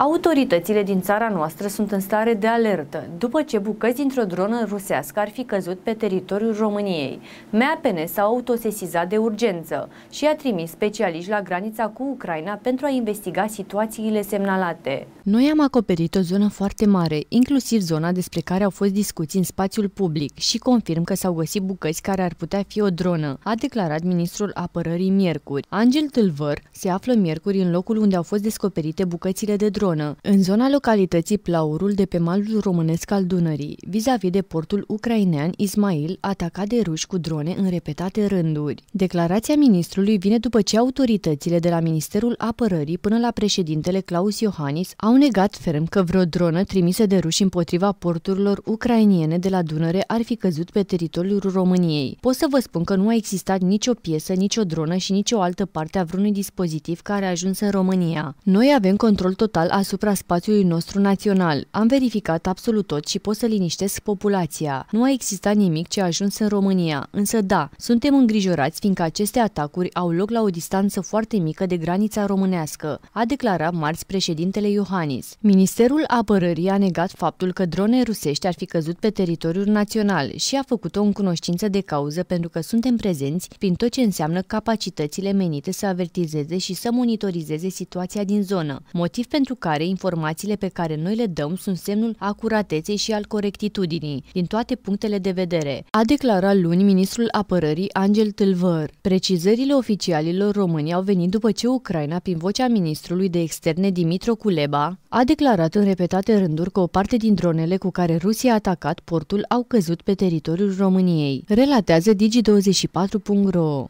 Autoritățile din țara noastră sunt în stare de alertă după ce bucăți dintr-o dronă rusească ar fi căzut pe teritoriul României. MAPN s-a autosesizat de urgență și a trimis specialiști la granița cu Ucraina pentru a investiga situațiile semnalate. Noi am acoperit o zonă foarte mare, inclusiv zona despre care au fost discuții în spațiul public și confirm că s-au găsit bucăți care ar putea fi o dronă, a declarat ministrul apărării miercuri. Angel Tâlvăr se află miercuri în locul unde au fost descoperite bucățile de dronă zonă, în zona localității Plaurul de pe malul românesc al Dunării, vis-a-vis -vis de portul ucrainean Ismail, atacat de ruși cu drone în repetate rânduri. Declarația ministrului vine după ce autoritățile de la Ministerul Apărării până la președintele Claus Iohannis au negat ferm că vreo dronă trimisă de ruși împotriva porturilor ucrainiene de la Dunăre ar fi căzut pe teritoriul României. Pot să vă spun că nu a existat nicio piesă, nicio dronă și nicio altă parte a vreunui dispozitiv care a ajuns în România. Noi avem control total general asupra spațiului nostru național. Am verificat absolut tot și pot să liniștesc populația. Nu a existat nimic ce a ajuns în România, însă da, suntem îngrijorați fiindcă aceste atacuri au loc la o distanță foarte mică de granița românească, a declarat marți președintele Iohannis. Ministerul Apărării a negat faptul că drone rusești ar fi căzut pe teritoriul național și a făcut-o în cunoștință de cauză pentru că suntem prezenți prin tot ce înseamnă capacitățile menite să avertizeze și să monitorizeze situația din zonă, motiv pentru care informațiile pe care noi le dăm sunt semnul acurateței și al corectitudinii, din toate punctele de vedere, a declarat luni ministrul apărării Angel Tâlvăr. Precizările oficialilor români au venit după ce Ucraina, prin vocea ministrului de externe Dimitro Kuleba, a declarat în repetate rânduri că o parte din dronele cu care Rusia a atacat portul au căzut pe teritoriul României, relatează Digi24.ro.